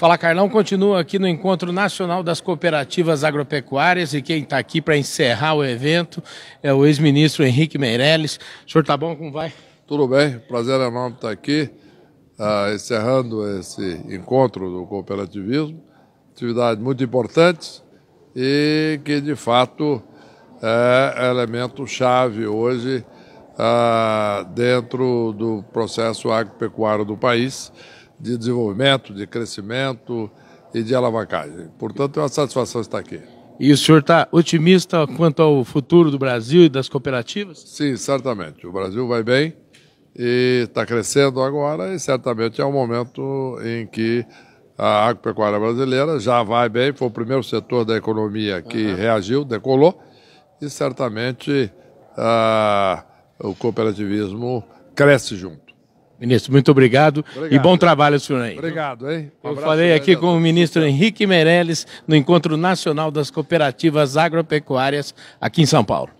Fala Carlão continua aqui no Encontro Nacional das Cooperativas Agropecuárias e quem está aqui para encerrar o evento é o ex-ministro Henrique Meirelles. O senhor está bom? Como vai? Tudo bem, prazer enorme estar aqui, uh, encerrando esse encontro do cooperativismo. Atividade muito importante e que, de fato, é elemento-chave hoje uh, dentro do processo agropecuário do país de desenvolvimento, de crescimento e de alavancagem. Portanto, é uma satisfação estar aqui. E o senhor está otimista quanto ao futuro do Brasil e das cooperativas? Sim, certamente. O Brasil vai bem e está crescendo agora e certamente é um momento em que a agropecuária brasileira já vai bem, foi o primeiro setor da economia que uhum. reagiu, decolou e certamente ah, o cooperativismo cresce junto. Ministro, muito obrigado, obrigado, e bom trabalho senhor aí. Obrigado, hein? Um Eu falei aqui com o ministro Henrique Meirelles no Encontro Nacional das Cooperativas Agropecuárias aqui em São Paulo.